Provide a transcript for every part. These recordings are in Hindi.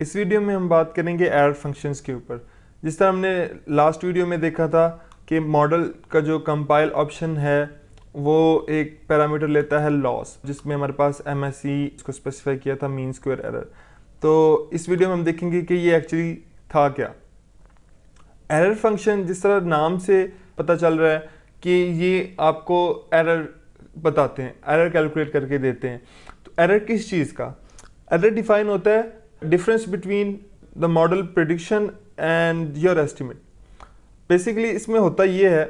इस वीडियो में हम बात करेंगे एरर फंक्शंस के ऊपर जिस तरह हमने लास्ट वीडियो में देखा था कि मॉडल का जो कंपाइल ऑप्शन है वो एक पैरामीटर लेता है लॉस जिसमें हमारे पास एम एस सी इसको स्पेसिफाई किया था मीन स्क्वायर एरर तो इस वीडियो में हम देखेंगे कि ये एक्चुअली था क्या एरर फंक्शन जिस तरह नाम से पता चल रहा है कि ये आपको एरर बताते हैं एरर कैलकुलेट करके देते हैं तो एरर किस चीज़ का एरर डिफाइन होता है difference between the model prediction and your estimate basically इसमें होता ये है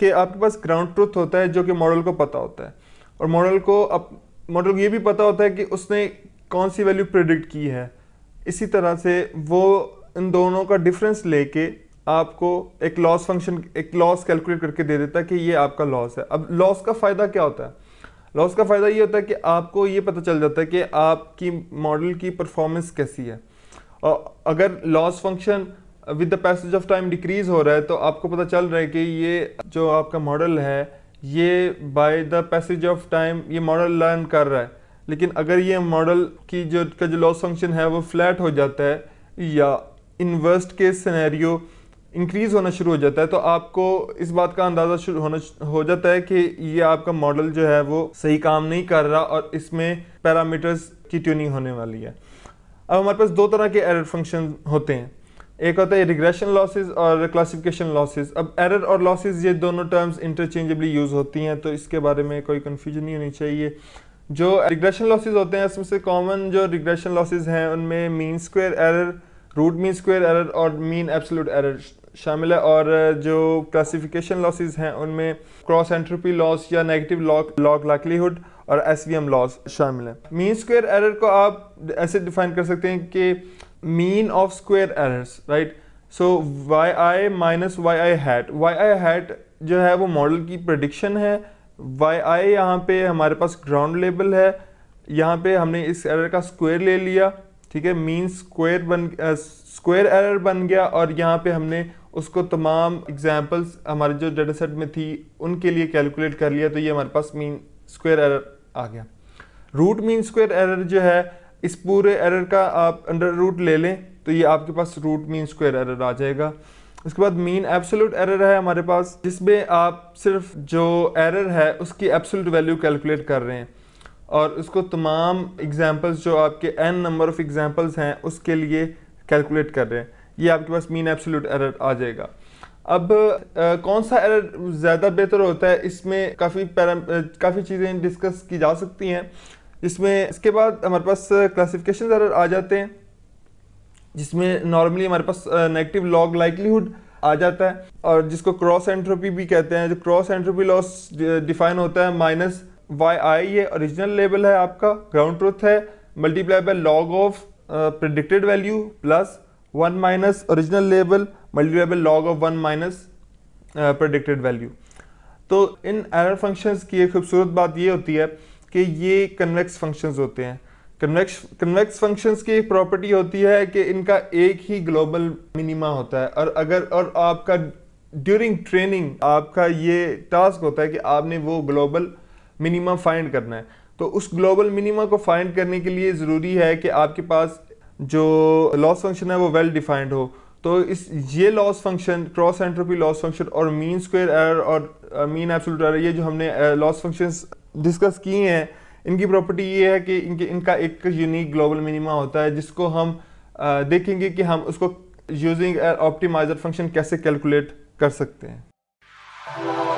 कि आपके पास ग्राउंड ट्रूथ होता है जो कि मॉडल को पता होता है और मॉडल को अब मॉडल को ये भी पता होता है कि उसने कौन सी वैल्यू प्रिडिक्ट की है इसी तरह से वो इन दोनों का डिफरेंस लेके आपको एक लॉस फंक्शन एक लॉस कैलकुलेट करके दे देता है कि ये आपका लॉस है अब लॉस का फ़ायदा क्या होता है लॉस का फ़ायदा ये होता है कि आपको ये पता चल जाता है कि आपकी मॉडल की परफॉर्मेंस कैसी है और अगर loss function with the passage of time decrease हो रहा है तो आपको पता चल रहा है कि ये जो आपका मॉडल है ये by the passage of time ये मॉडल लर्न कर रहा है लेकिन अगर ये मॉडल की जो का जो लॉस फंक्शन है वो फ्लैट हो जाता है या इन्वर्स्ट केस सिनेरियो इंक्रीज़ होना शुरू हो जाता है तो आपको इस बात का अंदाज़ा शुरू होना हो जाता है कि ये आपका मॉडल जो है वो सही काम नहीं कर रहा और इसमें पैरामीटर्स की ट्यूनिंग होने वाली है अब हमारे पास दो तरह के एरर फंक्शन होते हैं एक होता है रिग्रेशन लॉसेस और क्लासिफिकेशन लॉसेस अब एरर और लॉसेस ये दोनों टर्म्स इंटरचेंजेबली यूज़ होती हैं तो इसके बारे में कोई कन्फ्यूजन नहीं होनी चाहिए जो रिग्रेशन लॉसेज होते हैं उसमें से कॉमन जो रिग्रेशन लॉसेस हैं उनमें mean square error root mean square error और मीन एब्सोल्यूट एरर शामिल है और जो क्लासिफिकेशन लॉसेज हैं उनमें क्रॉस एंट्रोपी लॉस या नेगेटिव लॉक लॉक लाइकलीहुड और एस लॉस शामिल है मीन स्क्वेयर एरर को आप ऐसे डिफाइन कर सकते हैं कि mean of square errors right so Y I minus Y I hat Y I hat जो है वो मॉडल की प्रडिक्शन है वाई आई यहाँ पे हमारे पास ग्राउंड लेवल है यहाँ पे हमने इस एरर का स्क्वायर ले लिया ठीक है मीन स्क्वेयर बन uh, एरर बन गया और यहाँ पे हमने उसको तमाम एग्जाम्पल्स हमारे जो डेटा सेट में थी उनके लिए कैलकुलेट कर लिया तो ये हमारे पास मीन स्क्वेयर एरर आ गया रूट मीन स्क्वेयर एरर जो है इस पूरे एरर का आप अंडर रूट ले लें तो ये आपके पास रूट मीन स्क्वेयर एरर आ जाएगा उसके बाद मीन एब्सोल्यूट एरर है हमारे पास जिसमें आप सिर्फ जो एरर है उसकी एब्सोल्यूट वैल्यू कैलकुलेट कर रहे हैं और उसको तमाम एग्जाम्पल्स जो आपके एन नंबर ऑफ़ एग्जाम्पल्स हैं उसके लिए कैलकुलेट कर रहे हैं ये आपके पास मीन एब्सोल्यूट एरर आ जाएगा अब आ, कौन सा एरर ज़्यादा बेहतर होता है इसमें काफ़ी काफ़ी चीज़ें डिस्कस की जा सकती हैं जिसमें इसके बाद हमारे पास क्लासिफिकेशन एरर आ जाते हैं जिसमें नॉर्मली हमारे पास नेगेटिव लॉग लाइकलीहुड आ जाता है और जिसको क्रॉस एंट्रोपी भी कहते हैं जो क्रॉस एंट्रोपी लॉस डिफाइन होता है माइनस वाई आई ये ओरिजिनल लेवल है आपका ग्राउंड ट्रुथ है multiply by log of predicted value plus one minus original लेवल multiply by log of one minus predicted value तो इन एरर फंक्शंस की एक खूबसूरत बात ये होती है कि ये कन्वेक्स फंक्शंस होते हैं कन्वेक्स कन्वेक्स फंक्शंस की एक प्रॉपर्टी होती है कि इनका एक ही ग्लोबल मिनिमा होता है और अगर और आपका ड्यूरिंग ट्रेनिंग आपका ये टास्क होता है कि आपने वो ग्लोबल मिनिमा फाइंड करना है तो उस ग्लोबल मिनिमा को फाइंड करने के लिए ज़रूरी है कि आपके पास जो लॉस फंक्शन है वो वेल डिफाइंड हो तो इस ये loss function cross entropy loss function और मीन स्क्वायर एरर और मीन एब्सोल्यूट एरर ये जो हमने लॉस फंक्शंस डिस्कस किए हैं इनकी प्रॉपर्टी ये है कि इनके इनका एक यूनिक ग्लोबल मिनिमा होता है जिसको हम आ, देखेंगे कि हम उसको यूजिंग ऑप्टिमाइजर फंक्शन कैसे कैलकुलेट कर सकते हैं